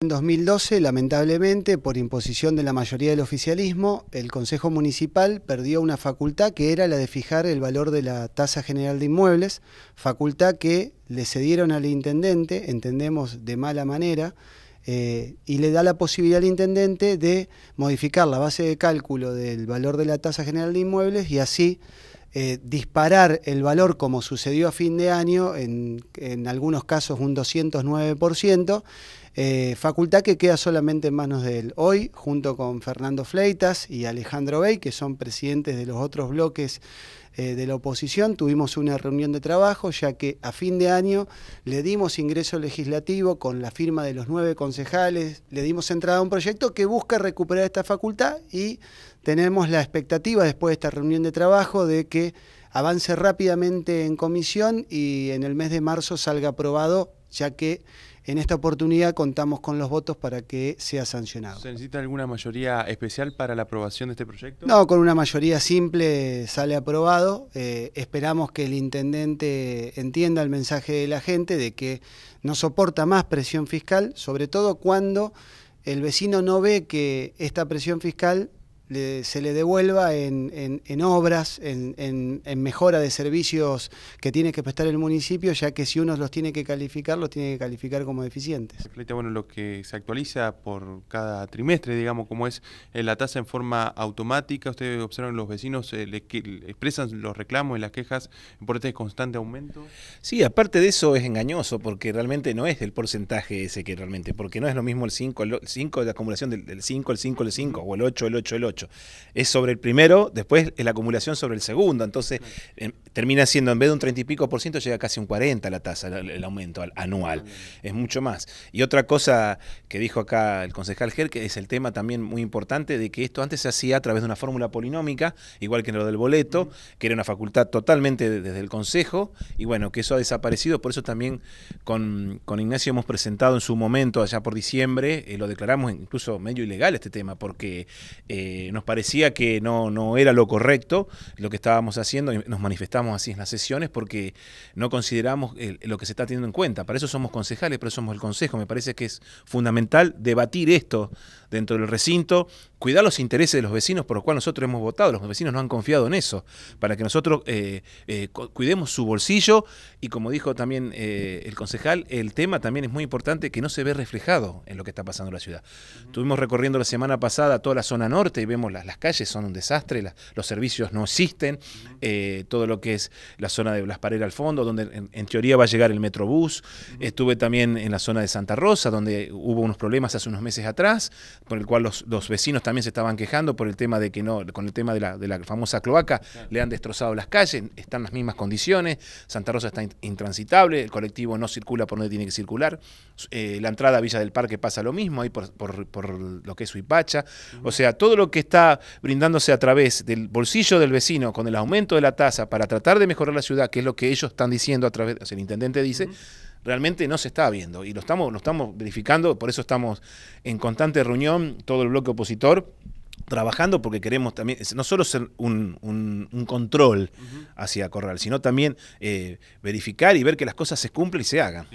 En 2012, lamentablemente, por imposición de la mayoría del oficialismo, el Consejo Municipal perdió una facultad que era la de fijar el valor de la tasa general de inmuebles, facultad que le cedieron al intendente, entendemos de mala manera, eh, y le da la posibilidad al intendente de modificar la base de cálculo del valor de la tasa general de inmuebles y así eh, disparar el valor como sucedió a fin de año, en, algunos casos un 209%, eh, facultad que queda solamente en manos de él. Hoy, junto con Fernando Fleitas y Alejandro Bey, que son presidentes de los otros bloques eh, de la oposición, tuvimos una reunión de trabajo, ya que a fin de año le dimos ingreso legislativo con la firma de los nueve concejales, le dimos entrada a un proyecto que busca recuperar esta facultad y tenemos la expectativa después de esta reunión de trabajo de que avance rápidamente en comisión y en el mes de marzo salga aprobado, ya que en esta oportunidad contamos con los votos para que sea sancionado. ¿Se necesita alguna mayoría especial para la aprobación de este proyecto? No, con una mayoría simple sale aprobado. Eh, esperamos que el intendente entienda el mensaje de la gente de que no soporta más presión fiscal, sobre todo cuando el vecino no ve que esta presión fiscal le, se le devuelva en, obras, en, mejora de servicios que tiene que prestar el municipio, ya que si uno los tiene que calificar, los tiene que calificar como deficientes. Bueno, lo que se actualiza por cada trimestre, digamos, como es eh, la tasa en forma automática, ustedes observan los vecinos eh, le, expresan los reclamos y las quejas por este constante aumento. Sí, aparte de eso es engañoso, porque realmente no es el porcentaje ese que realmente, porque no es lo mismo el 5, el la acumulación del 5, el 5, el 5, o el 8, el 8, el 8. Es sobre el primero, después es la acumulación sobre el segundo. Entonces, termina siendo, en vez de un 30 y pico por ciento, llega casi un 40 la tasa, el, aumento anual. Mm. Es mucho más. Y otra cosa que dijo acá el concejal Ger, que es el tema también muy importante, de que esto antes se hacía a través de una fórmula polinómica, igual que en lo del boleto, mm. que era una facultad totalmente desde el Consejo, y bueno, que eso ha desaparecido, por eso también con, Ignacio hemos presentado en su momento, allá por diciembre, eh, lo declaramos incluso medio ilegal este tema, porque eh, nos parecía que no, no era lo correcto lo que estábamos haciendo, y nos manifestamos así en las sesiones porque no consideramos lo que se está teniendo en cuenta. Para eso somos concejales, pero somos el consejo. Me parece que es fundamental debatir esto dentro del recinto, cuidar los intereses de los vecinos por los cuales nosotros hemos votado. Los vecinos nos han confiado en eso, para que nosotros eh, eh, cuidemos su bolsillo y como dijo también eh, el concejal, el tema también es muy importante que no se ve reflejado en lo que está pasando en la ciudad. Estuvimos recorriendo la semana pasada toda la zona norte y vemos las, las calles son un desastre, los servicios no existen, todo lo que que es la zona de Las Parera al fondo, donde en, teoría va a llegar el Metrobús. Estuve también en la zona de Santa Rosa, donde hubo unos problemas hace unos meses atrás, por el cual los, vecinos también se estaban quejando por el tema de que no, con el tema de la, famosa cloaca, le han destrozado las calles, están las mismas condiciones, Santa Rosa está intransitable, el colectivo no circula por donde tiene que circular, eh, la entrada a Villa del Parque pasa lo mismo, ahí por, lo que es Suipacha, o sea, todo lo que está brindándose a través del bolsillo del vecino con el aumento de la tasa para través tratar de mejorar la ciudad, que es lo que ellos están diciendo a través, el intendente dice, realmente no se está viendo y lo estamos, lo estamos verificando, por eso estamos en constante reunión, todo el bloque opositor trabajando porque queremos también, no solo ser un, control hacia Corral, sino también eh, verificar y ver que las cosas se cumplen y se hagan.